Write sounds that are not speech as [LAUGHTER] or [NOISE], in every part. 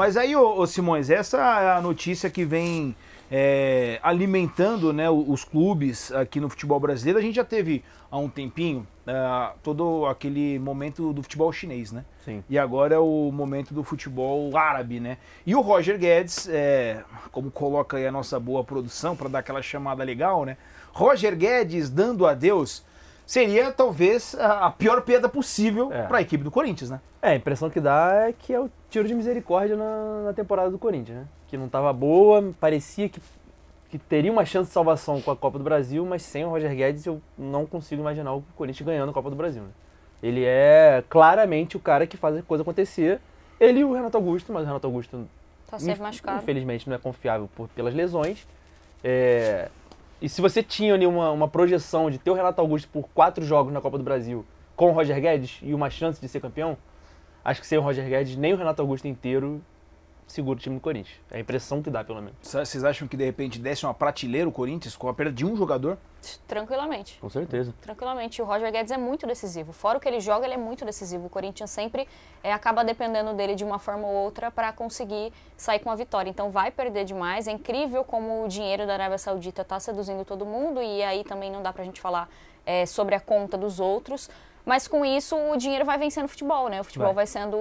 Mas aí, ô, ô, Simões, essa é a notícia que vem é, alimentando né, os clubes aqui no futebol brasileiro. A gente já teve há um tempinho é, todo aquele momento do futebol chinês, né? Sim. E agora é o momento do futebol árabe, né? E o Roger Guedes, é, como coloca aí a nossa boa produção para dar aquela chamada legal, né? Roger Guedes dando adeus seria talvez a pior perda possível é. para a equipe do Corinthians, né? É, a impressão que dá é que é o tiro de misericórdia na, na temporada do Corinthians, né? Que não estava boa, parecia que, que teria uma chance de salvação com a Copa do Brasil, mas sem o Roger Guedes eu não consigo imaginar o Corinthians ganhando a Copa do Brasil, né? Ele é claramente o cara que faz a coisa acontecer. Ele e o Renato Augusto, mas o Renato Augusto tá inf machucado. infelizmente não é confiável por, pelas lesões. É, e se você tinha ali uma, uma projeção de ter o Renato Augusto por quatro jogos na Copa do Brasil com o Roger Guedes e uma chance de ser campeão, acho que sem o Roger Guedes, nem o Renato Augusto inteiro segura o time do Corinthians. É a impressão que dá, pelo menos. Vocês acham que de repente desce uma prateleira o Corinthians com a perda de um jogador? Tranquilamente. Com certeza. Tranquilamente. O Roger Guedes é muito decisivo. Fora o que ele joga, ele é muito decisivo. O Corinthians sempre é, acaba dependendo dele de uma forma ou outra para conseguir sair com a vitória. Então vai perder demais. É incrível como o dinheiro da Arábia Saudita está seduzindo todo mundo e aí também não dá para a gente falar é, sobre a conta dos outros. Mas com isso o dinheiro vai vencendo o futebol, né? O futebol vai, vai sendo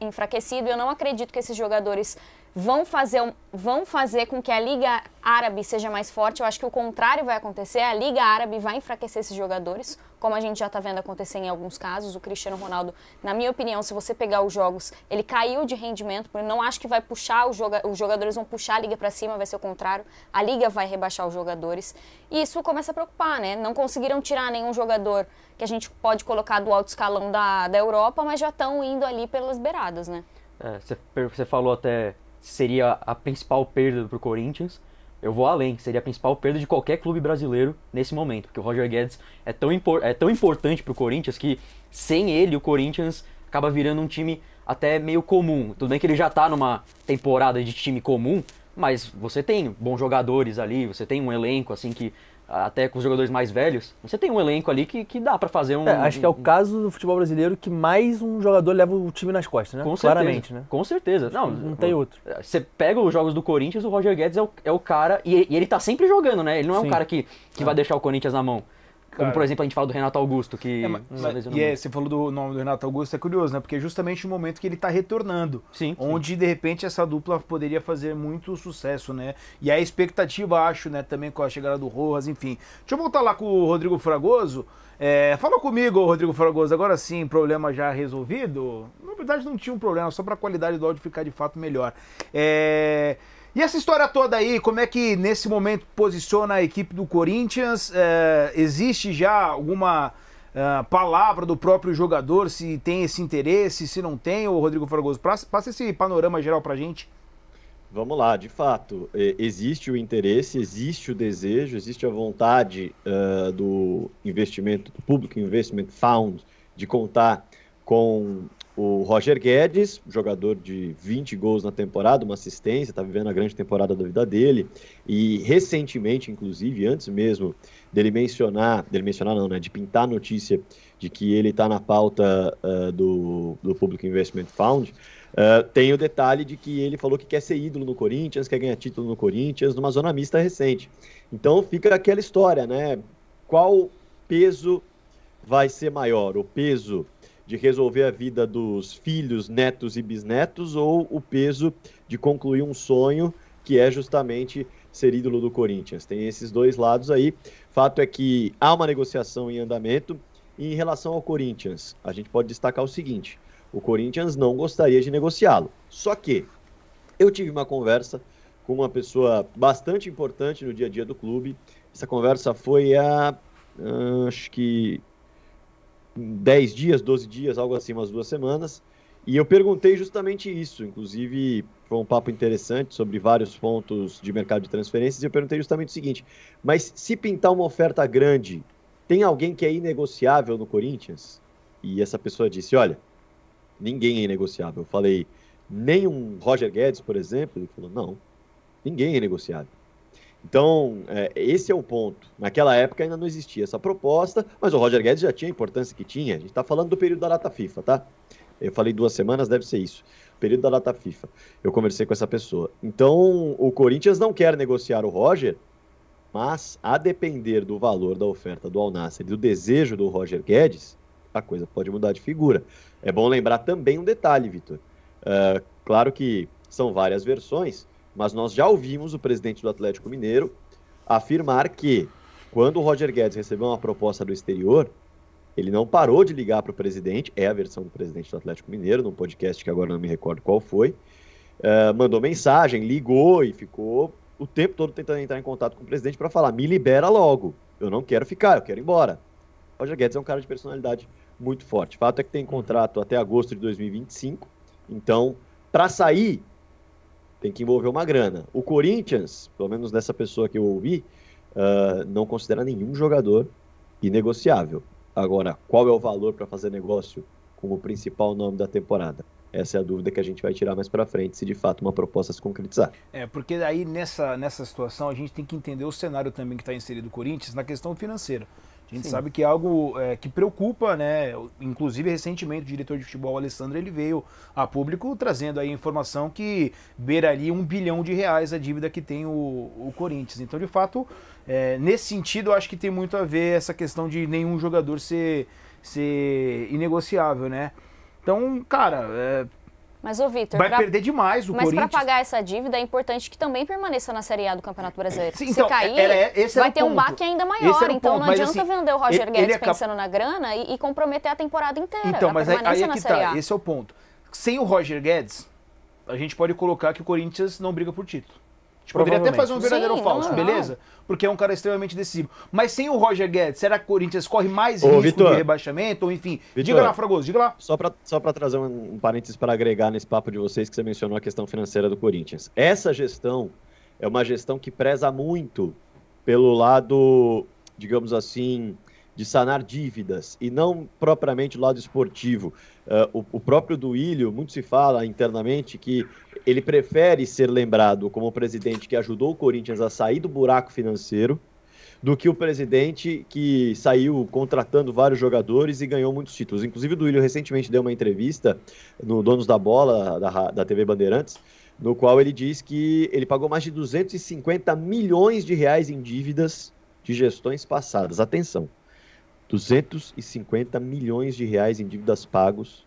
enfraquecido. Eu não acredito que esses jogadores vão fazer, vão fazer com que a Liga Árabe seja mais forte. Eu acho que o contrário vai acontecer. A Liga Árabe vai enfraquecer esses jogadores como a gente já está vendo acontecer em alguns casos. O Cristiano Ronaldo, na minha opinião, se você pegar os jogos, ele caiu de rendimento, porque não acho que vai puxar, os, joga os jogadores vão puxar a liga para cima, vai ser o contrário, a liga vai rebaixar os jogadores. E isso começa a preocupar, né? Não conseguiram tirar nenhum jogador que a gente pode colocar do alto escalão da, da Europa, mas já estão indo ali pelas beiradas, né? É, você é, falou até seria a principal perda para o Corinthians eu vou além, seria a principal perda de qualquer clube brasileiro nesse momento, porque o Roger Guedes é tão, impor é tão importante para o Corinthians que sem ele o Corinthians acaba virando um time até meio comum. Tudo bem que ele já está numa temporada de time comum, mas você tem bons jogadores ali, você tem um elenco assim que até com os jogadores mais velhos, você tem um elenco ali que, que dá para fazer um. É, acho que é o caso do futebol brasileiro que mais um jogador leva o time nas costas, né? Com Claramente, certeza. né? Com certeza. Não, não tem outro. É, você pega os jogos do Corinthians, o Roger Guedes é o, é o cara. E, e ele tá sempre jogando, né? Ele não é Sim. um cara que, que é. vai deixar o Corinthians na mão. Cara. Como, por exemplo, a gente fala do Renato Augusto, que. É, mas, mas, e é, você falou do nome do Renato Augusto, é curioso, né? Porque é justamente o momento que ele está retornando. Sim. Onde, sim. de repente, essa dupla poderia fazer muito sucesso, né? E a expectativa, acho, né? Também com a chegada do Rojas, enfim. Deixa eu voltar lá com o Rodrigo Fragoso. É, fala comigo, Rodrigo Fragoso. Agora sim, problema já resolvido? Na verdade, não tinha um problema, só para a qualidade do áudio ficar de fato melhor. É. E essa história toda aí, como é que nesse momento posiciona a equipe do Corinthians? É, existe já alguma é, palavra do próprio jogador se tem esse interesse, se não tem? O Rodrigo Fragoso, passa esse panorama geral pra gente. Vamos lá, de fato, é, existe o interesse, existe o desejo, existe a vontade uh, do investimento, do público investimento fund, de contar com o Roger Guedes, jogador de 20 gols na temporada, uma assistência, está vivendo a grande temporada da vida dele. E recentemente, inclusive, antes mesmo dele mencionar, dele mencionar não, né, de pintar a notícia de que ele está na pauta uh, do, do Public Investment Fund, uh, tem o detalhe de que ele falou que quer ser ídolo no Corinthians, quer ganhar título no Corinthians, numa zona mista recente. Então fica aquela história, né? Qual peso vai ser maior? O peso de resolver a vida dos filhos, netos e bisnetos, ou o peso de concluir um sonho que é justamente ser ídolo do Corinthians. Tem esses dois lados aí. Fato é que há uma negociação em andamento. E em relação ao Corinthians, a gente pode destacar o seguinte: o Corinthians não gostaria de negociá-lo. Só que eu tive uma conversa com uma pessoa bastante importante no dia a dia do clube. Essa conversa foi há ah, acho que 10 dias, 12 dias, algo assim, umas duas semanas. E eu perguntei justamente isso, inclusive foi um papo interessante sobre vários pontos de mercado de transferências. E eu perguntei justamente o seguinte: mas se pintar uma oferta grande, tem alguém que é inegociável no Corinthians? E essa pessoa disse: olha, ninguém é inegociável. Eu falei: nem um Roger Guedes, por exemplo? Ele falou: não, ninguém é inegociável. Então, é, esse é o ponto. Naquela época ainda não existia essa proposta, mas o Roger Guedes já tinha a importância que tinha. A gente está falando do período da data FIFA, tá? Eu falei duas semanas, deve ser isso. Período da data FIFA. Eu conversei com essa pessoa. Então, o Corinthians não quer negociar o Roger, mas a depender do valor da oferta do Alnasser e do desejo do Roger Guedes, a coisa pode mudar de figura. É bom lembrar também um detalhe, Vitor. Uh, claro que são várias versões, mas nós já ouvimos o presidente do Atlético Mineiro afirmar que, quando o Roger Guedes recebeu uma proposta do exterior, ele não parou de ligar para o presidente, é a versão do presidente do Atlético Mineiro, num podcast que agora não me recordo qual foi, uh, mandou mensagem, ligou e ficou o tempo todo tentando entrar em contato com o presidente para falar: me libera logo, eu não quero ficar, eu quero ir embora. Roger Guedes é um cara de personalidade muito forte. Fato é que tem contrato até agosto de 2025, então, para sair tem que envolver uma grana. O Corinthians, pelo menos dessa pessoa que eu ouvi, uh, não considera nenhum jogador inegociável. Agora, qual é o valor para fazer negócio como principal nome da temporada? Essa é a dúvida que a gente vai tirar mais para frente, se de fato uma proposta se concretizar. É, porque aí nessa, nessa situação a gente tem que entender o cenário também que está inserido o Corinthians na questão financeira. A gente Sim. sabe que é algo é, que preocupa, né? Inclusive, recentemente, o diretor de futebol Alessandro ele veio a público trazendo aí informação que beiraria um bilhão de reais a dívida que tem o, o Corinthians. Então, de fato, é, nesse sentido, eu acho que tem muito a ver essa questão de nenhum jogador ser, ser inegociável, né? Então, cara, é, mas, ô Vitor... Vai pra... perder demais o Mas Corinthians. Mas para pagar essa dívida é importante que também permaneça na Série A do Campeonato Brasileiro. Sim, Se então, cair, é, é, era, vai ter ponto. um baque ainda maior. então ponto. não adianta assim, vender o Roger ele, Guedes ele é pensando cap... na grana e, e, comprometer a temporada inteira. Então, mas aí, aí é que tá. Esse é o ponto. Sem o Roger Guedes, a gente pode colocar que o Corinthians não briga por título. A poderia tipo, até fazer um verdadeiro Sim, ou falso, não, beleza? Não. Porque é um cara extremamente decisivo. Mas sem o Roger Guedes, será que o Corinthians corre mais Ô, risco Victor, de rebaixamento? Ou enfim, Victor, diga lá, Fragoso, diga lá. Só para só trazer um, um parênteses para agregar nesse papo de vocês que você mencionou a questão financeira do Corinthians. Essa gestão é uma gestão que preza muito pelo lado, digamos assim, de sanar dívidas e não propriamente o lado esportivo. Uh, o, o, próprio Duílio, muito se fala internamente que ele prefere ser lembrado como o presidente que ajudou o Corinthians a sair do buraco financeiro do que o presidente que saiu contratando vários jogadores e ganhou muitos títulos. Inclusive, o Duílio recentemente deu uma entrevista no Donos da Bola, da, da TV Bandeirantes, no qual ele diz que ele pagou mais de 250 milhões de reais em dívidas de gestões passadas. Atenção, 250 milhões de reais em dívidas pagos,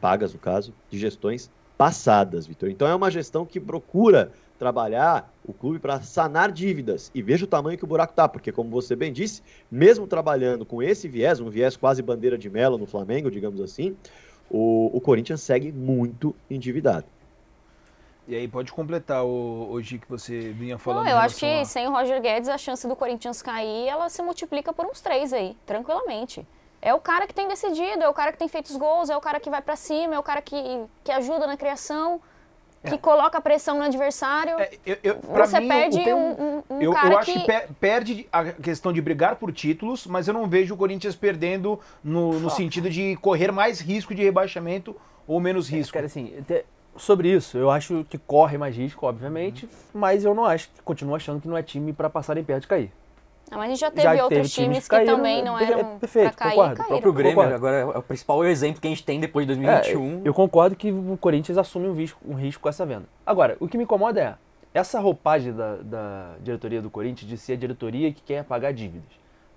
pagas no caso, de gestões passadas, Vitor. Então é uma gestão que procura trabalhar o clube para sanar dívidas. E veja o tamanho que o buraco tá, porque como você bem disse, mesmo trabalhando com esse viés, um viés quase bandeira de melo no Flamengo, digamos assim, o, o Corinthians segue muito endividado. E aí pode completar o, que você vinha falando. Não, eu acho que a... sem o Roger Guedes a chance do Corinthians cair, ela se multiplica por uns três aí, tranquilamente. É o cara que tem decidido, é o cara que tem feito os gols, é o cara que vai para cima, é o cara que, que ajuda na criação, que é. coloca pressão no adversário. É, eu, eu, Você mim, perde eu, um, um, um eu, cara eu acho que... que... perde a questão de brigar por títulos, mas eu não vejo o Corinthians perdendo no, no sentido de correr mais risco de rebaixamento ou menos é, risco. cara, assim, sobre isso, eu acho que corre mais risco, obviamente, uhum. mas eu não acho, continuo achando que não é time para passarem perto de cair. Não, ah, mas a gente já teve já outros teve times que, caíram, que também né? não é eram perfeito, pra cair, concordo. O próprio Grêmio concordo. agora é o principal exemplo que a gente tem depois de 2021. É, eu concordo que o Corinthians assume um risco, um risco com essa venda. Agora, o que me incomoda é essa roupagem da, da diretoria do Corinthians de ser a diretoria que quer pagar dívidas.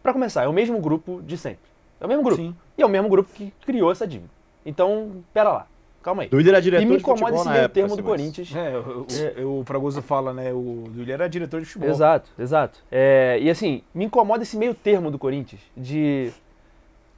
Para começar, é o mesmo grupo de sempre. É o mesmo grupo. Sim. E é o mesmo grupo que criou essa dívida. Então, pera lá. Calma aí. Duílio era diretor de futebol. E me incomoda esse meio termo do Corinthians. É, o, o, é, o Fragoso fala, né? O Duílio era diretor de futebol. Exato, exato. É, e assim, me incomoda esse meio termo do Corinthians. De.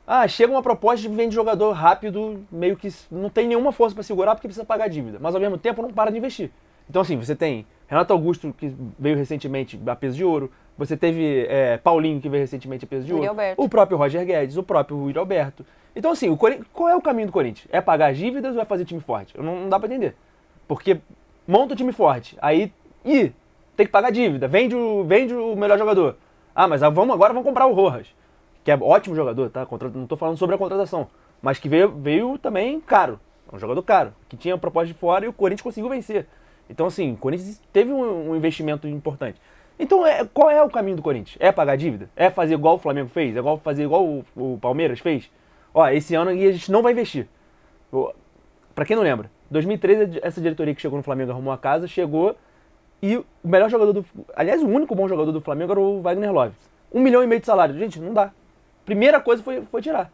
Ah, chega uma proposta de vende jogador rápido, meio que não tem nenhuma força para segurar porque precisa pagar dívida. Mas ao mesmo tempo não para de investir. Então, assim, você tem Renato Augusto, que veio recentemente a peso de ouro. Você teve é, Paulinho, que veio recentemente a peso de ouro. O próprio Roger Guedes, o próprio Rui Alberto. Então, assim, qual é o caminho do Corinthians? É pagar as dívidas ou é fazer time forte? Não, não dá para entender. Porque monta o time forte, aí. e tem que pagar dívida, vende o, vende o melhor jogador. Ah, mas vamos agora vamos comprar o Rojas, que é ótimo jogador, tá? Contra... Não tô falando sobre a contratação, mas que veio, veio também caro. É um jogador caro, que tinha proposta de fora e o Corinthians conseguiu vencer. Então, assim, o Corinthians teve um, um investimento importante. Então, é, qual é o caminho do Corinthians? É pagar dívida? É fazer igual o Flamengo fez? É igual, fazer igual o, o Palmeiras fez? Ó, esse ano a gente não vai investir. Para quem não lembra, 2013 essa diretoria que chegou no Flamengo arrumou a casa, chegou e o melhor jogador do. Aliás, o único bom jogador do Flamengo era o Wagner Love. Um milhão e meio de salário. Gente, não dá. Primeira coisa foi, foi tirar.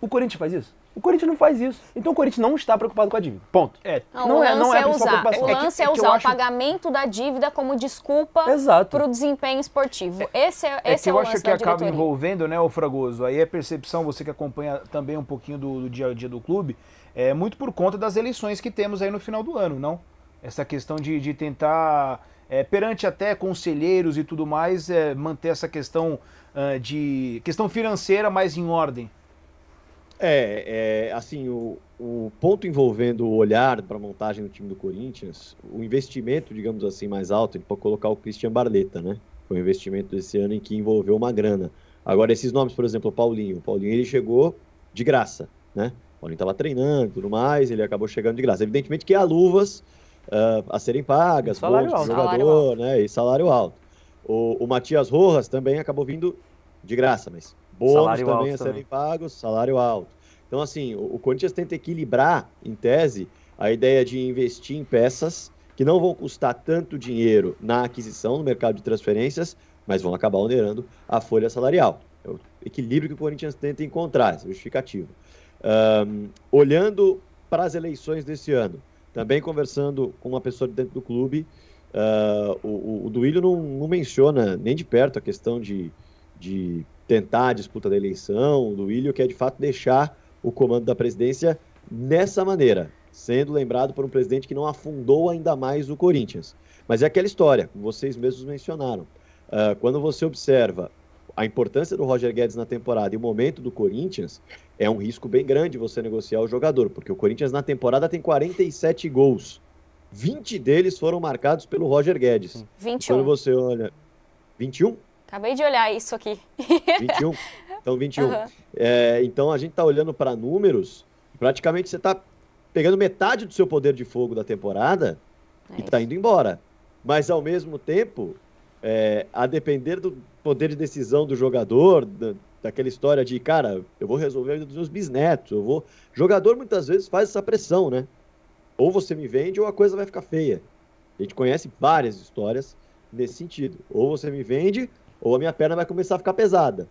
O Corinthians faz isso? O Corinthians não faz isso. Então o Corinthians não está preocupado com a dívida. Ponto. É. Não, não é, não é é, é, é, é O lance é, que, é usar o acho... pagamento da dívida como desculpa para o desempenho esportivo. Esse é, esse é, o lance. Eu acho que acaba diretoria. envolvendo, né, o Fragoso? Aí é percepção, você que acompanha também um pouquinho do, do dia a dia do clube, é muito por conta das eleições que temos aí no final do ano, não? Essa questão de, de tentar. É, perante até conselheiros e tudo mais, é, manter essa questão uh, de questão financeira mais em ordem. É, é assim, o, o ponto envolvendo o olhar para a montagem do time do Corinthians, o investimento, digamos assim, mais alto, ele pode colocar o Christian Barleta, né? Foi um investimento desse ano em que envolveu uma grana. Agora, esses nomes, por exemplo, o Paulinho. O Paulinho ele chegou de graça, né? O Paulinho estava treinando e tudo mais, ele acabou chegando de graça. Evidentemente que há luvas uh, a serem pagas, salário alto, jogador, salário né? E salário alto. O, o Matias Rojas também acabou vindo de graça, mas Bônus também a serem pagos, salário alto. Então, assim, o, o Corinthians tenta equilibrar, em tese, a ideia de investir em peças que não vão custar tanto dinheiro na aquisição no mercado de transferências, mas vão acabar onerando a folha salarial. É o equilíbrio que o Corinthians tenta encontrar, é justificativo. Um, olhando para as eleições desse ano, também conversando com uma pessoa dentro do clube, uh, o, o Duílio não, não, menciona nem de perto a questão de, de tentar a disputa da eleição, do Willio, que é de fato deixar o comando da presidência nessa maneira, sendo lembrado por um presidente que não afundou ainda mais o Corinthians. Mas é aquela história, como vocês mesmos mencionaram. Uh, quando você observa a importância do Roger Guedes na temporada e o momento do Corinthians, é um risco bem grande você negociar o jogador, porque o Corinthians na temporada tem 47 gols. 20 deles foram marcados pelo Roger Guedes. 21. Quando você olha. 21? Acabei de olhar isso aqui. 21. [LAUGHS] Então, 21. Uhum. É, então, a gente está olhando para números, praticamente você está pegando metade do seu poder de fogo da temporada é e está indo embora. Mas, ao mesmo tempo, é, a depender do poder de decisão do jogador, da, daquela história de, cara, eu vou resolver a vida dos meus bisnetos, eu vou... Jogador, muitas vezes, faz essa pressão, né? Ou você me vende ou a coisa vai ficar feia. A gente conhece várias histórias nesse sentido. Ou você me vende ou a minha perna vai começar a ficar pesada.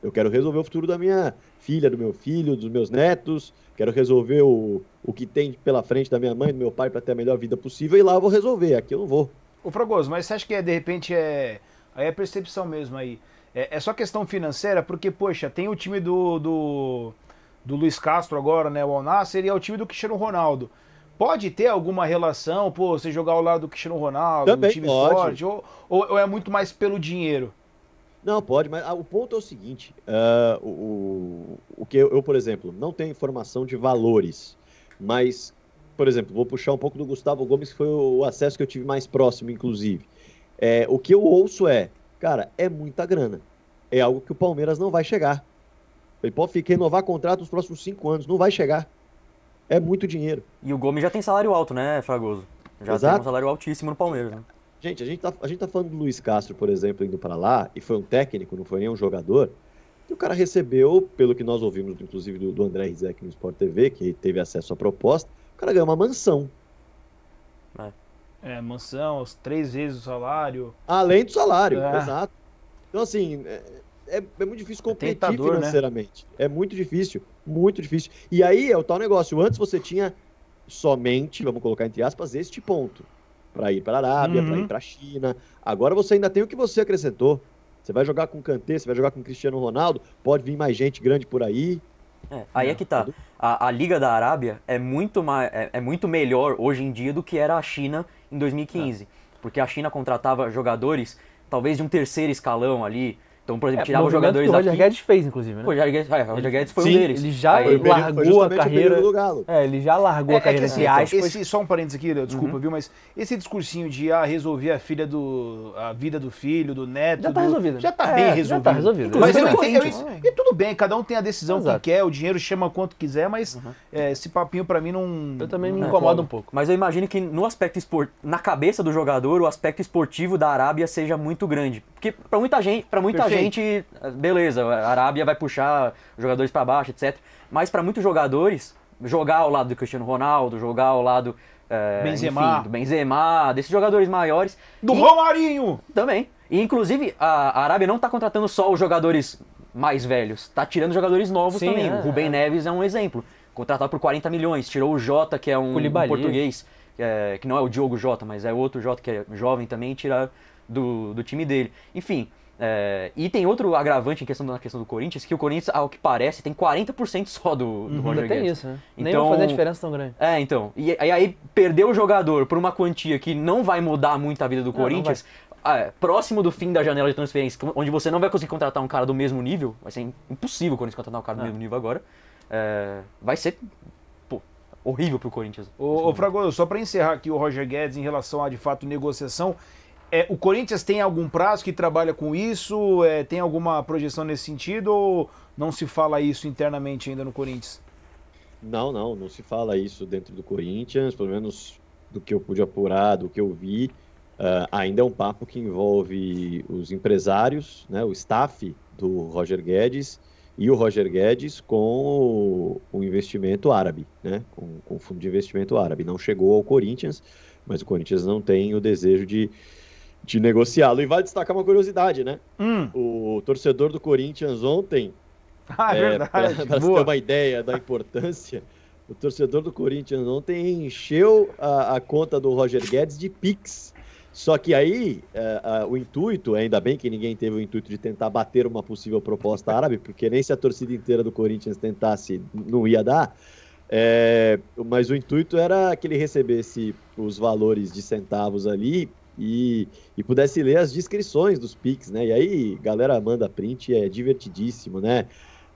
Eu quero resolver o futuro da minha filha, do meu filho, dos meus netos. Quero resolver o, o que tem pela frente da minha mãe, do meu pai, para ter a melhor vida possível. E lá eu vou resolver, aqui eu não vou. Ô, Fragoso, mas você acha que é, de repente é. Aí é percepção mesmo aí. É, é só questão financeira, porque, poxa, tem o time do, do, do Luiz Castro agora, né? O al e é o time do Cristiano Ronaldo pode ter alguma relação, pô, você jogar ao lado do Cristiano Ronaldo, Também um time pode. forte, ou, ou, ou, é muito mais pelo dinheiro? Não, pode, mas ah, o ponto é o seguinte: uh, o, o que eu, eu, por exemplo, não tenho informação de valores, mas, por exemplo, vou puxar um pouco do Gustavo Gomes, que foi o acesso que eu tive mais próximo, inclusive. É, o que eu ouço é, cara, é muita grana. É algo que o Palmeiras não vai chegar. Ele pode ficar renovar contrato nos próximos cinco anos, não vai chegar. É muito dinheiro. E o Gomes já tem salário alto, né, Fragoso? Já Exato. tem um salário altíssimo no Palmeiras. Né? Gente, a gente, tá, a gente tá falando do Luiz Castro, por exemplo, indo para lá, e foi um técnico, não foi nem um jogador. E o cara recebeu, pelo que nós ouvimos, inclusive, do, do André Rizek no Sport TV, que teve acesso à proposta, o cara ganhou uma mansão. É, mansão, três vezes o salário. Além do salário, é. exato. Então, assim, é, é, é muito difícil competir é tentador, né? financeiramente. Né? É muito difícil, muito difícil. E aí é o tal negócio. Antes você tinha somente, vamos colocar entre aspas, este ponto para ir para a Arábia, uhum. para ir para a China. Agora você ainda tem o que você acrescentou. Você vai jogar com o Kanté, você vai jogar com o Cristiano Ronaldo, pode vir mais gente grande por aí. É, aí é que tá. A, a, Liga da Arábia é muito, mais, é, é, muito melhor hoje em dia do que era a China em 2015. É. Porque a China contratava jogadores, talvez de um terceiro escalão ali, então, por exemplo, é, tirava os jogadores que o Roger aqui. Guedes fez, inclusive, né? O Roger Guedes, é, o Roger Guedes foi Sim, um deles. Ele já largou a carreira. Do Galo. É, ele já largou é, a é carreira. É que, assim, então, esse, só um parênteses aqui, desculpa, uhum. viu? Mas esse discursinho de ah, resolver a filha do. a vida do filho, do neto. Já tá do... resolvido. Já tá é, bem resolvido. Já tá resolvido. Mas eu entendo. E tudo bem, cada um tem a decisão Exato. que quer, o dinheiro chama quanto quiser, mas uhum. esse papinho pra mim não. Eu também me incomoda um pouco. Mas eu imagino que no aspecto esportivo, na cabeça do jogador, o aspecto esportivo da Arábia seja muito grande. Porque pra muita gente, pra muita gente, beleza, a Arábia vai puxar jogadores para baixo, etc. Mas para muitos jogadores, jogar ao lado do Cristiano Ronaldo, jogar ao lado é, Benzema. Enfim, do Benzema, desses jogadores maiores. Do e, Romarinho! Também. E, inclusive, a, a Arábia não está contratando só os jogadores mais velhos, está tirando jogadores novos Sim, também. É, o é. Rubem é. Neves é um exemplo. Contratado por 40 milhões, tirou o Jota, que é um, um português, é, que não é o Diogo Jota, mas é outro Jota que é jovem também, tirar do, do time dele. Enfim, é, e tem outro agravante em questão, na questão do Corinthians, que o Corinthians, ao que parece, tem 40% só do, do uhum, Roger tem Guedes. isso, né? Então, Nem vai fazer a diferença tão grande. É, então. E, e aí, perder o jogador por uma quantia que não vai mudar muito a vida do não, Corinthians, não ah, é, próximo do fim da janela de transferência, onde você não vai conseguir contratar um cara do mesmo nível, vai ser impossível o Corinthians contratar um cara do é. mesmo nível agora, é, vai ser pô, horrível pro Corinthians. Ô, ô Fragoso, só para encerrar aqui o Roger Guedes em relação a, de fato, negociação, é, o Corinthians tem algum prazo que trabalha com isso? É, tem alguma projeção nesse sentido ou não se fala isso internamente ainda no Corinthians? Não, não, não se fala isso dentro do Corinthians, pelo menos do que eu pude apurar, do que eu vi. Uh, ainda é um papo que envolve os empresários, né, o staff do Roger Guedes e o Roger Guedes com o, investimento árabe, né, com, com o fundo de investimento árabe. Não chegou ao Corinthians, mas o Corinthians não tem o desejo de de negociá-lo. E vale destacar uma curiosidade, né? Hum. O torcedor do Corinthians ontem, [LAUGHS] ah, é, é verdade. [LAUGHS] para ter uma ideia da importância, o torcedor do Corinthians ontem encheu a, a conta do Roger Guedes de Pix. Só que aí uh, uh, o intuito, ainda bem que ninguém teve o intuito de tentar bater uma possível proposta árabe, porque nem se a torcida inteira do Corinthians tentasse, não ia dar. É, mas o intuito era que ele recebesse os valores de centavos ali e, e pudesse ler as descrições dos pics, né? E aí, galera manda print, é divertidíssimo, né?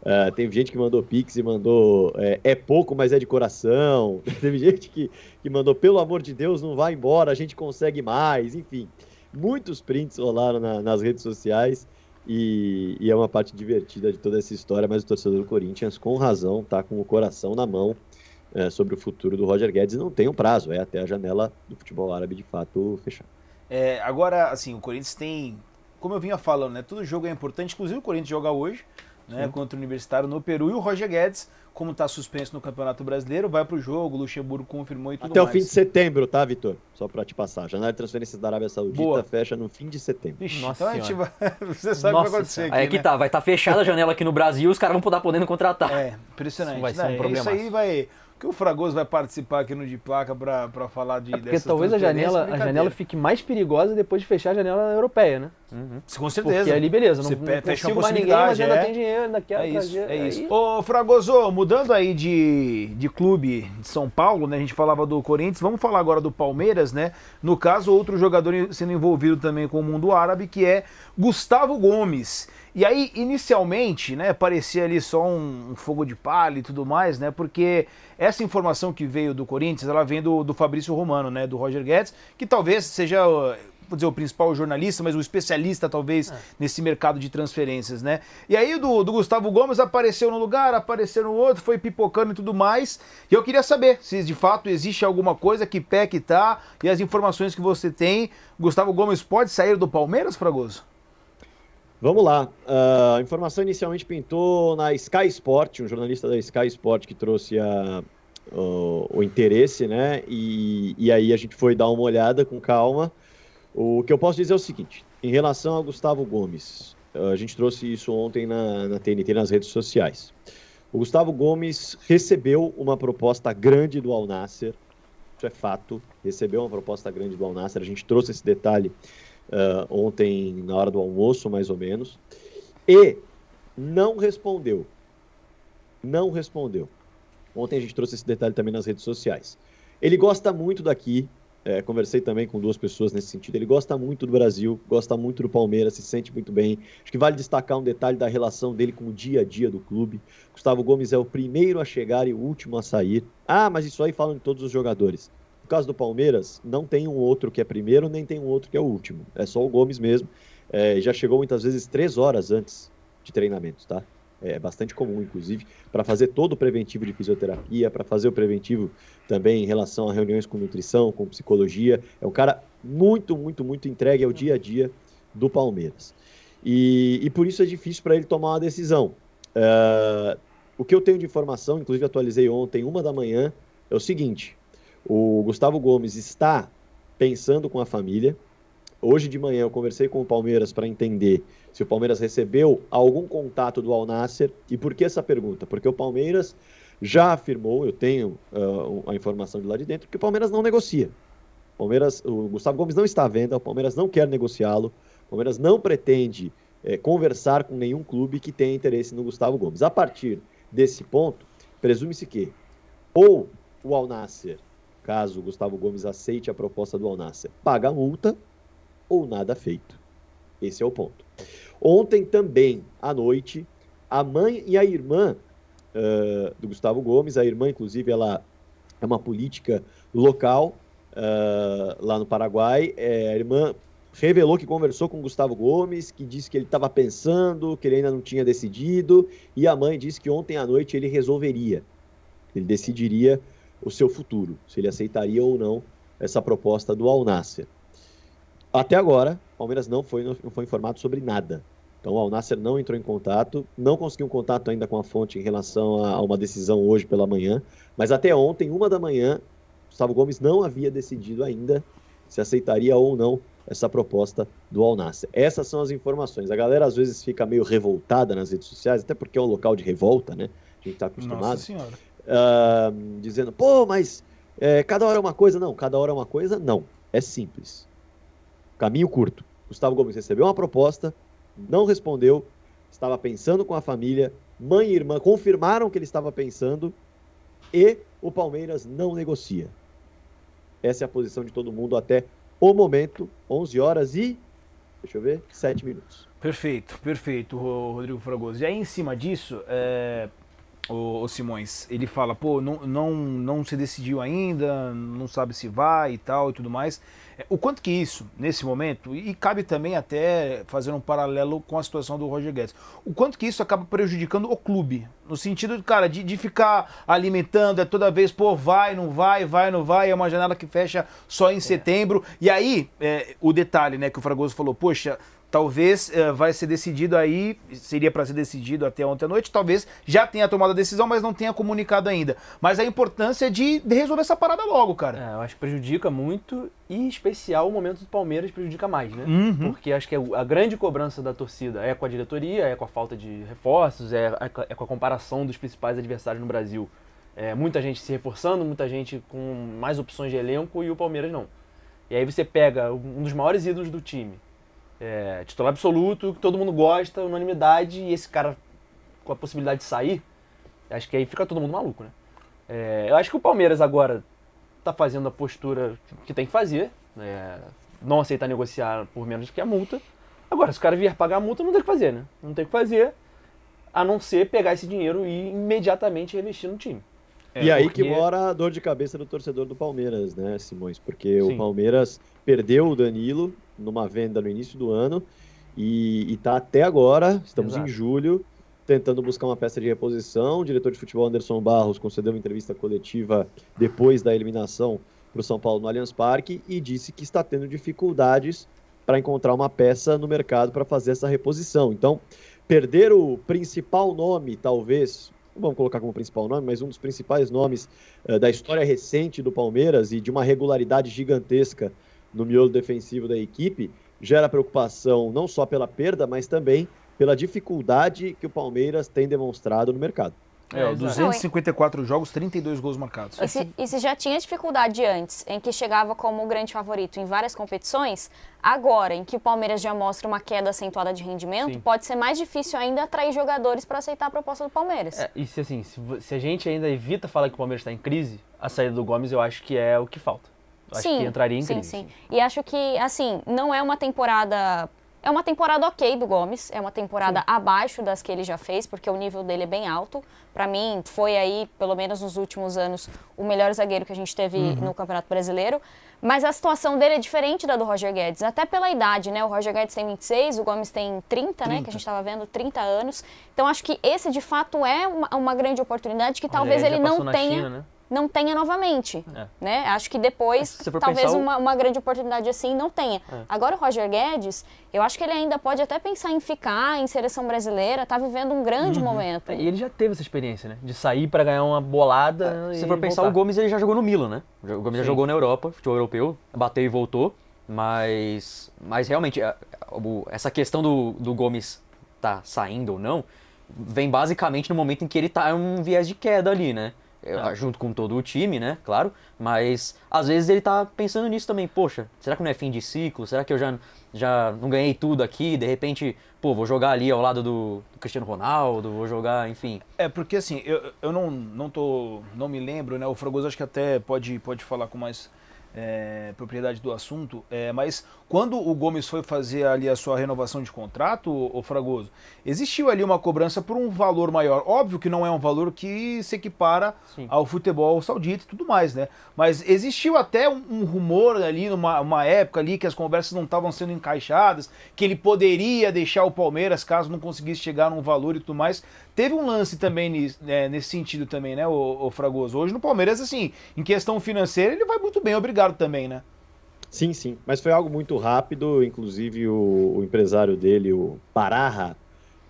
Uh, teve gente que mandou Pix e mandou é, é, pouco, mas é de coração. [LAUGHS] teve gente que, que mandou, pelo amor de Deus, não vá embora, a gente consegue mais. Enfim, muitos prints rolaram na, nas redes sociais e, e, é uma parte divertida de toda essa história. Mas o torcedor do Corinthians, com razão, tá com o coração na mão é, sobre o futuro do Roger Guedes. Não tem um prazo, é até a janela do futebol árabe de fato fechar. É, agora, assim, o Corinthians tem, como eu vinha falando, né? Todo jogo é importante, inclusive o Corinthians joga hoje, né? Sim. Contra o Universitário no Peru e o Roger Guedes, como está suspenso no Campeonato Brasileiro, vai para o jogo, o Luxemburgo confirmou e tudo Até mais. Até o fim de setembro, tá, Vitor? Só para te passar. Janela de transferências da Arábia Saudita Boa. fecha no fim de setembro. Ixi, Nossa então vai... [LAUGHS] Você sabe o que vai acontecer aqui, Aí que né? tá, vai estar tá fechada a janela aqui no Brasil, os caras vão poder podendo contratar. É, impressionante. Isso vai ser né? um problema. Isso aí vai que o Fragoso vai participar aqui no De Placa para falar de é Porque talvez a janela, a janela fique mais perigosa depois de fechar a janela europeia, né? Uhum. Com certeza. Porque é ali, beleza, não, Você não fecha a ninguém, mas ainda é. tem dinheiro naquela É isso, trazer, é aí. isso. Ô, Fragoso, mudando aí de, de clube de São Paulo, né? A gente falava do Corinthians, vamos falar agora do Palmeiras, né? No caso, outro jogador sendo envolvido também com o mundo árabe, que é Gustavo Gomes. E aí, inicialmente, né, parecia ali só um, fogo de palha e tudo mais, né? Porque essa informação que veio do Corinthians, ela vem do, do Fabrício Romano, né? Do Roger Guedes, que talvez seja uh, vou dizer, o principal jornalista, mas o especialista, talvez, é. nesse mercado de transferências, né? E aí, do, do Gustavo Gomes, apareceu num lugar, apareceu no outro, foi pipocando e tudo mais. E eu queria saber se, de fato, existe alguma coisa, que pé que tá, e as informações que você tem. Gustavo Gomes pode sair do Palmeiras, Fragoso? Vamos lá. Uh, ah, a informação inicialmente pintou na Sky Sport, um jornalista da Sky Sport que trouxe a, o, o, interesse, né? E, e aí a gente foi dar uma olhada com calma. O que eu posso dizer é o seguinte: em relação a Gustavo Gomes, ah, a gente trouxe isso ontem na, na TNT, nas redes sociais. O Gustavo Gomes recebeu uma proposta grande do Al Nasser, isso é fato, recebeu uma proposta grande do Al Nasser, a gente trouxe esse detalhe uh, ontem na hora do almoço, mais ou menos, e não respondeu. Não respondeu. Ontem a gente trouxe esse detalhe também nas redes sociais. Ele gosta muito daqui, é, conversei também com duas pessoas nesse sentido. Ele gosta muito do Brasil, gosta muito do Palmeiras, se sente muito bem. Acho que vale destacar um detalhe da relação dele com o dia a dia do clube. Gustavo Gomes é o primeiro a chegar e o último a sair. Ah, mas isso aí falam de todos os jogadores. No caso do Palmeiras, não tem um outro que é primeiro, nem tem um outro que é o último. É só o Gomes mesmo. É, já chegou muitas vezes três horas antes de treinamento, tá? É bastante comum, inclusive, para fazer todo o preventivo de fisioterapia, para fazer o preventivo também em relação a reuniões com nutrição, com psicologia. É um cara muito, muito, muito entregue ao dia a dia do Palmeiras. E, e por isso é difícil para ele tomar uma decisão. Uh, o que eu tenho de informação, inclusive atualizei ontem, uma da manhã, é o seguinte: o Gustavo Gomes está pensando com a família. Hoje de manhã eu conversei com o Palmeiras para entender se o Palmeiras recebeu algum contato do Alnasser. E por que essa pergunta? Porque o Palmeiras já afirmou, eu tenho uh, a informação de lá de dentro, que o Palmeiras não negocia. O, Palmeiras, o Gustavo Gomes não está à venda, o Palmeiras não quer negociá-lo, o Palmeiras não pretende eh, conversar com nenhum clube que tenha interesse no Gustavo Gomes. A partir desse ponto, presume-se que ou o Alnasser caso Gustavo Gomes aceite a proposta do Alnasser, paga a multa ou nada feito. Esse é o ponto. Ontem também, à noite, a mãe e a irmã uh, do Gustavo Gomes, a irmã, inclusive, ela é uma política local uh, lá no Paraguai, é, a irmã revelou que conversou com Gustavo Gomes, que disse que ele estava pensando, que ele ainda não tinha decidido, e a mãe disse que ontem à noite ele resolveria, ele decidiria o seu futuro, se ele aceitaria ou não essa proposta do Al Nasser. Até agora, o Palmeiras não foi, não foi informado sobre nada. Então, o Al Nasser não entrou em contato, não conseguiu um contato ainda com a fonte em relação a, a uma decisão hoje pela manhã, mas até ontem, uma da manhã, Gustavo Gomes não havia decidido ainda se aceitaria ou não essa proposta do Al Nasser. Essas são as informações. A galera às vezes fica meio revoltada nas redes sociais, até porque é um local de revolta, né? A gente está acostumado. Nossa senhora uh, dizendo, pô, mas é, cada hora é uma coisa. Não, cada hora é uma coisa, não. É simples. Caminho curto. Gustavo Gomes recebeu uma proposta, não respondeu, estava pensando com a família, mãe e irmã confirmaram que ele estava pensando e o Palmeiras não negocia. Essa é a posição de todo mundo até o momento, 11 horas e deixa eu ver, 7 minutos. Perfeito, perfeito, Rodrigo Fragoso. E aí, em cima disso, é, o, o, Simões, ele fala, pô, não, não, não se decidiu ainda, não sabe se vai e tal e tudo mais. É, o quanto que isso, nesse momento, e cabe também até fazer um paralelo com a situação do Roger Guedes, o quanto que isso acaba prejudicando o clube, no sentido, cara, de, de ficar alimentando, é toda vez, pô, vai, não vai, vai, não vai, é uma janela que fecha só em é. setembro. E aí, é, o detalhe, né, que o Fragoso falou, poxa, Talvez uh, vai ser decidido aí, seria para ser decidido até ontem à noite, talvez já tenha tomado a decisão, mas não tenha comunicado ainda. Mas a importância de resolver essa parada logo, cara. É, eu acho que prejudica muito e, em especial, o momento do Palmeiras prejudica mais, né? Uhum. Porque acho que é a grande cobrança da torcida é com a diretoria, é com a falta de reforços, é, é, é com a comparação dos principais adversários no Brasil. É, muita gente se reforçando, muita gente com mais opções de elenco e o Palmeiras não. E aí você pega um dos maiores ídolos do time, é, titular absoluto, que todo mundo gosta, unanimidade, e esse cara com a possibilidade de sair, acho que aí fica todo mundo maluco, né? É, eu acho que o Palmeiras agora está fazendo a postura que tem que fazer, né? não aceitar negociar por menos que a multa. Agora, se o cara vier pagar a multa, não tem o que fazer, né? Não tem o que fazer, a não ser pegar esse dinheiro e imediatamente investir no time. É, e aí porque... que mora a dor de cabeça do torcedor do Palmeiras, né, Simões? Porque Sim. o Palmeiras perdeu o Danilo, numa venda no início do ano e está até agora, estamos Exato. em julho, tentando buscar uma peça de reposição. O diretor de futebol Anderson Barros concedeu uma entrevista coletiva depois da eliminação para o São Paulo no Allianz Parque e disse que está tendo dificuldades para encontrar uma peça no mercado para fazer essa reposição. Então, perder o principal nome, talvez, não vamos colocar como principal nome, mas um dos principais nomes uh, da história recente do Palmeiras e de uma regularidade gigantesca no miolo defensivo da equipe, gera preocupação não só pela perda, mas também pela dificuldade que o Palmeiras tem demonstrado no mercado. É, 254 é, jogos, 32 gols marcados. E se, e se, já tinha dificuldade antes, em que chegava como grande favorito em várias competições, agora, em que o Palmeiras já mostra uma queda acentuada de rendimento, Sim. pode ser mais difícil ainda atrair jogadores para aceitar a proposta do Palmeiras. É, e se, assim, se, se a gente ainda evita falar que o Palmeiras está em crise, a saída do Gomes eu acho que é o que falta. Acho sim, que entraria em sim, crise. Sim, sim. E acho que, assim, não é uma temporada é uma temporada ok do Gomes, é uma temporada Sim. abaixo das que ele já fez, porque o nível dele é bem alto. Para mim, foi aí, pelo menos nos últimos anos, o melhor zagueiro que a gente teve uhum. no Campeonato Brasileiro. Mas a situação dele é diferente da do Roger Guedes, até pela idade, né? O Roger Guedes tem 26, o Gomes tem 30, 30. né? Que a gente estava vendo, 30 anos. Então acho que esse de fato é uma, uma grande oportunidade que talvez ele não tenha. China, né? não tenha novamente. É. Né? Acho que depois, é, talvez o... uma, grande oportunidade assim, não tenha. É. Agora o Roger Guedes, eu acho que ele ainda pode até pensar em ficar em seleção brasileira, tá vivendo um grande uhum. momento. É, e ele já teve essa experiência, né? De sair para ganhar uma bolada. É. Se for pensar, voltar. o Gomes ele já jogou no Milan, né? O Gomes Sim. já jogou na Europa, futebol europeu, bateu e voltou. Mas, mas realmente, é, essa questão do, do Gomes tá saindo ou não, vem basicamente no momento em que ele tá em um viés de queda ali, né? é. Tá. junto com todo o time, né? Claro, mas às vezes ele tá pensando nisso também. Poxa, será que não é fim de ciclo? Será que eu já, já não ganhei tudo aqui? De repente, pô, vou jogar ali ao lado do Cristiano Ronaldo, vou jogar, enfim. É, porque assim, eu, eu não, não tô. não me lembro, né? O Fragoso acho que até pode, pode falar com mais é, propriedade do assunto, é, mas quando o Gomes foi fazer ali a sua renovação de contrato, o, Fragoso, existiu ali uma cobrança por um valor maior. Óbvio que não é um valor que se equipara Sim. ao futebol saudita e tudo mais, né? Mas existiu até um, um rumor ali, numa uma época ali, que as conversas não estavam sendo encaixadas, que ele poderia deixar o Palmeiras caso não conseguisse chegar num valor e tudo mais. Teve um lance também né, nesse sentido também, né, o, o Fragoso? Hoje no Palmeiras, assim, em questão financeira, ele vai muito bem, obrigado também, né? Sim, sim. Mas foi algo muito rápido, inclusive o, o empresário dele, o Pararra,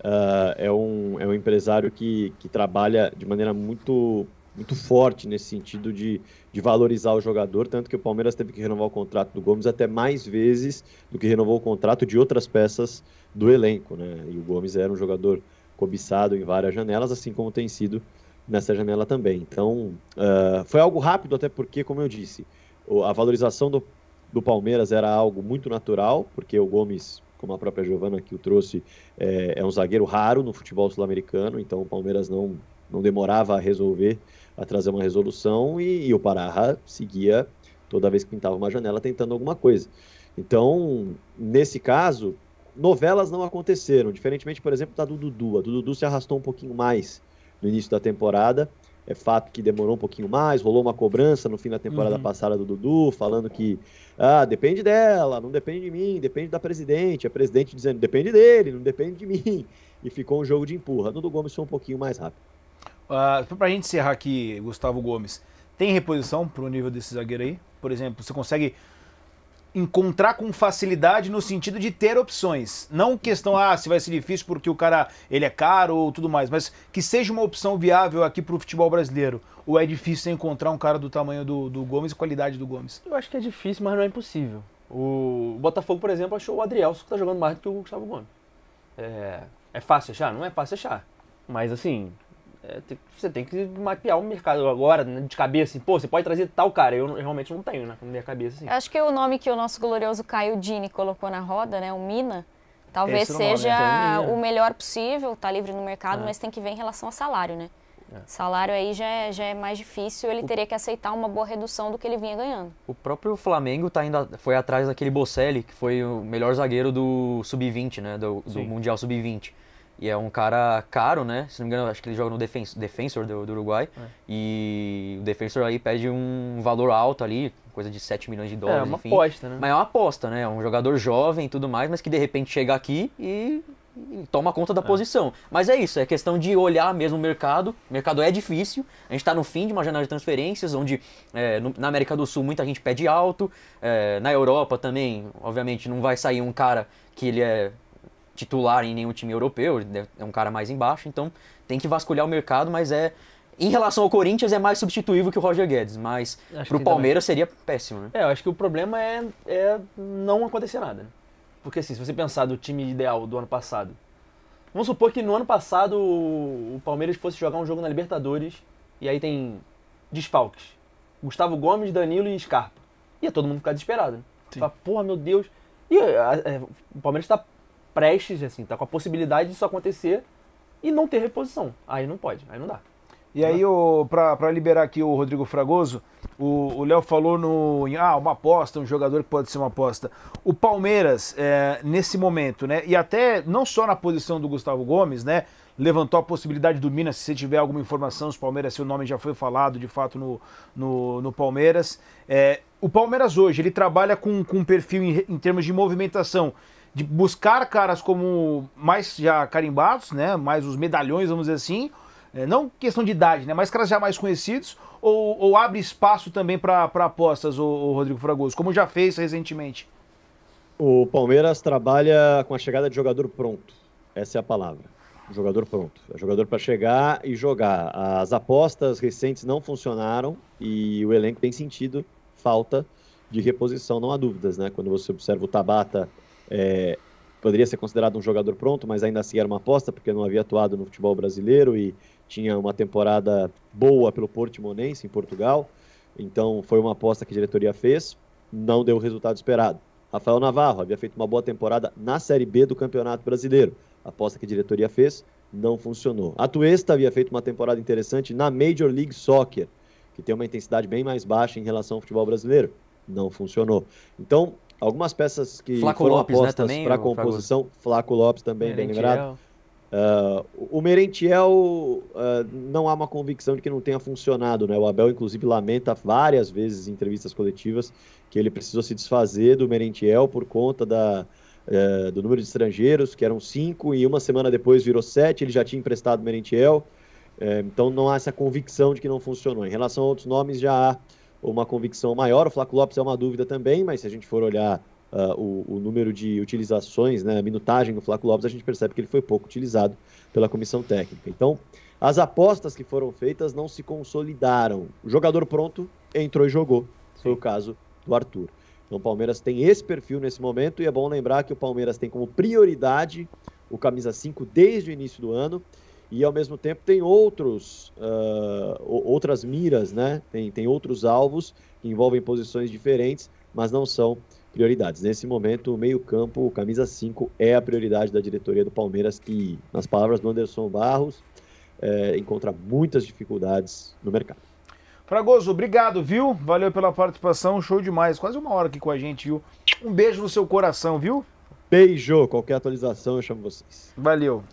uh, é, um, é um empresário que, que trabalha de maneira muito muito forte nesse sentido de, de valorizar o jogador, tanto que o Palmeiras teve que renovar o contrato do Gomes até mais vezes do que renovou o contrato de outras peças do elenco, né? E o Gomes era um jogador cobiçado em várias janelas, assim como tem sido nessa janela também. Então, uh, foi algo rápido, até porque, como eu disse, a valorização do, do Palmeiras era algo muito natural, porque o Gomes, como a própria Giovana que o trouxe, é, é um zagueiro raro no futebol sul-americano, então o Palmeiras não, não demorava a resolver, a trazer uma resolução, e, e o Pará seguia toda vez que pintava uma janela tentando alguma coisa. Então, nesse caso, novelas não aconteceram, diferentemente, por exemplo, da do Dudu. A do Dudu se arrastou um pouquinho mais no início da temporada. É fato que demorou um pouquinho mais, rolou uma cobrança no fim da temporada uhum. passada do Dudu, falando que ah, depende dela, não depende de mim, depende da presidente. A presidente dizendo depende dele, não depende de mim. E ficou um jogo de empurra. Dudu Gomes foi um pouquinho mais rápido. Uh, pra gente encerrar aqui, Gustavo Gomes, tem reposição pro nível desse zagueiro aí? Por exemplo, você consegue encontrar com facilidade no sentido de ter opções. Não questão, ah, se vai ser difícil porque o cara ele é caro ou tudo mais, mas que seja uma opção viável aqui para o futebol brasileiro. Ou é difícil encontrar um cara do tamanho do, do Gomes e qualidade do Gomes? Eu acho que é difícil, mas não é impossível. O Botafogo, por exemplo, achou o Adrielso que está jogando mais do que o Gustavo Gomes. É, é fácil achar? Não é fácil achar. Mas assim, é, tem, você tem que mapear o mercado agora, né, de cabeça, assim, pô, você pode trazer tal cara. Eu, eu realmente não tenho, né? Na minha cabeça, assim. Acho que o nome que o nosso glorioso Caio Dini colocou na roda, né? O Mina. Talvez é seja né, o melhor possível, tá livre no mercado, é. mas tem que ver em relação a salário, né? É. Salário aí já é, já é mais difícil, ele o... teria que aceitar uma boa redução do que ele vinha ganhando. O próprio Flamengo tá indo, foi atrás daquele Bocelli, que foi o melhor zagueiro do Sub-20, né? Do, do Mundial Sub-20. E é um cara caro, né? Se não me engano, acho que ele joga no defen Defensor do, do Uruguai. É. E o Defensor aí pede um valor alto ali, coisa de 7 milhões de dólares, é, uma enfim. aposta, né? Mas é uma aposta, né? É um jogador jovem e tudo mais, mas que de repente chega aqui e, e toma conta da é. posição. Mas é isso, é questão de olhar mesmo o mercado. O mercado é difícil. A gente está no fim de uma janela de transferências, onde é, no, na América do Sul muita gente pede alto. É, na Europa também, obviamente, não vai sair um cara que ele é titular em nenhum time europeu, é um cara mais embaixo, então tem que vasculhar o mercado, mas é em relação ao Corinthians é mais substituível que o Roger Guedes, mas para o Palmeiras seria péssimo, né? É, eu acho que o problema é, é não acontecer nada. Né? Porque assim, se você pensar do time ideal do ano passado, vamos supor que no ano passado o Palmeiras fosse jogar um jogo na Libertadores e aí tem desfalques. Gustavo Gomes, Danilo e Scarpa. Ia todo mundo ficar desesperado. Né? Fala, porra, meu Deus. E é, o Palmeiras está prestes, assim, tá com a possibilidade disso acontecer e não ter reposição. Aí não pode, aí não dá. E aí, o, pra, pra liberar aqui o Rodrigo Fragoso, o Léo falou no. Ah, uma aposta, um jogador que pode ser uma aposta. O Palmeiras, é, nesse momento, né? E até não só na posição do Gustavo Gomes, né? Levantou a possibilidade do Minas, se você tiver alguma informação, os Palmeiras, se o nome já foi falado de fato no, no, no Palmeiras. É, o Palmeiras hoje, ele trabalha com, com um perfil em, em termos de movimentação de buscar caras como mais já carimbados, né? Mais os medalhões, vamos dizer assim. É, não questão de idade, né? Mas caras já mais conhecidos. Ou, ou abre espaço também para apostas, o, o Rodrigo Fragoso, como já fez recentemente? O Palmeiras trabalha com a chegada de jogador pronto. Essa é a palavra. Jogador pronto. É jogador para chegar e jogar. As apostas recentes não funcionaram e o elenco tem sentido falta de reposição, não há dúvidas, né? Quando você observa o Tabata é, poderia ser considerado um jogador pronto, mas ainda assim era uma aposta, porque não havia atuado no futebol brasileiro e tinha uma temporada boa pelo Portimonense em Portugal. Então foi uma aposta que a diretoria fez, não deu o resultado esperado. Rafael Navarro havia feito uma boa temporada na Série B do Campeonato Brasileiro. aposta que a diretoria fez não funcionou. A Tuesta havia feito uma temporada interessante na Major League Soccer, que tem uma intensidade bem mais baixa em relação ao futebol brasileiro. Não funcionou. Então, Algumas peças que Flaco foram Lopes, né, apostas né, para a composição, Fragoso. Flaco Lopes também, Merentiel. bem lembrado. Uh, o Merentiel uh, não há uma convicção de que não tenha funcionado, né? O Abel, inclusive, lamenta várias vezes em entrevistas coletivas que ele precisou se desfazer do Merentiel por conta da, uh, do número de estrangeiros, que eram cinco, e uma semana depois virou sete, ele já tinha emprestado o Merentiel. Eh, então não há essa convicção de que não funcionou. Em relação a outros nomes, já há uma convicção maior. O Flaco Lopes é uma dúvida também, mas se a gente for olhar uh, o, o, número de utilizações, né, a minutagem do Flaco Lopes, a gente percebe que ele foi pouco utilizado pela comissão técnica. Então, as apostas que foram feitas não se consolidaram. O jogador pronto entrou e jogou. Sim. Foi o caso do Arthur. Então, o Palmeiras tem esse perfil nesse momento e é bom lembrar que o Palmeiras tem como prioridade o camisa 5 desde o início do ano e ao mesmo tempo tem outros uh, outras miras, né? Tem, tem outros alvos que envolvem posições diferentes, mas não são prioridades. Nesse momento, o meio-campo, camisa 5, é a prioridade da diretoria do Palmeiras, que, nas palavras do Anderson Barros, é, encontra muitas dificuldades no mercado. Fragoso, obrigado, viu? Valeu pela participação, show demais. Quase uma hora aqui com a gente, viu? Um beijo no seu coração, viu? Beijo, qualquer atualização eu chamo vocês. Valeu.